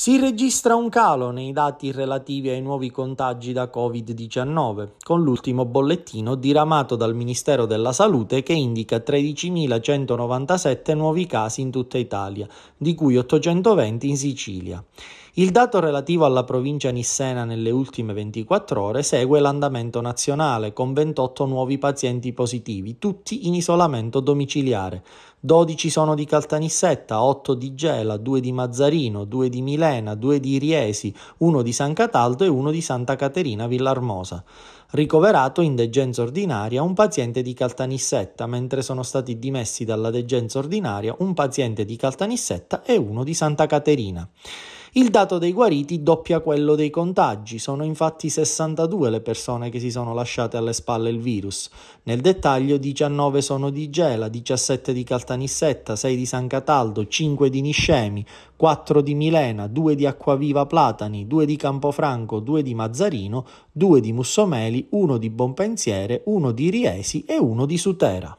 Si registra un calo nei dati relativi ai nuovi contagi da Covid-19, con l'ultimo bollettino diramato dal Ministero della Salute che indica 13.197 nuovi casi in tutta Italia, di cui 820 in Sicilia. Il dato relativo alla provincia nissena nelle ultime 24 ore segue l'andamento nazionale, con 28 nuovi pazienti positivi, tutti in isolamento domiciliare, 12 sono di Caltanissetta, 8 di Gela, 2 di Mazzarino, 2 di Milena, 2 di Riesi, 1 di San Cataldo e 1 di Santa Caterina Villarmosa. Ricoverato in degenza ordinaria un paziente di Caltanissetta, mentre sono stati dimessi dalla degenza ordinaria un paziente di Caltanissetta e uno di Santa Caterina. Il dato dei guariti doppia quello dei contagi, sono infatti 62 le persone che si sono lasciate alle spalle il virus. Nel dettaglio 19 sono di Gela, 17 di Caltanissetta, 6 di San Cataldo, 5 di Niscemi, 4 di Milena, 2 di Acquaviva Platani, 2 di Campofranco, 2 di Mazzarino, 2 di Mussomeli, 1 di Bonpensiere, 1 di Riesi e 1 di Sutera.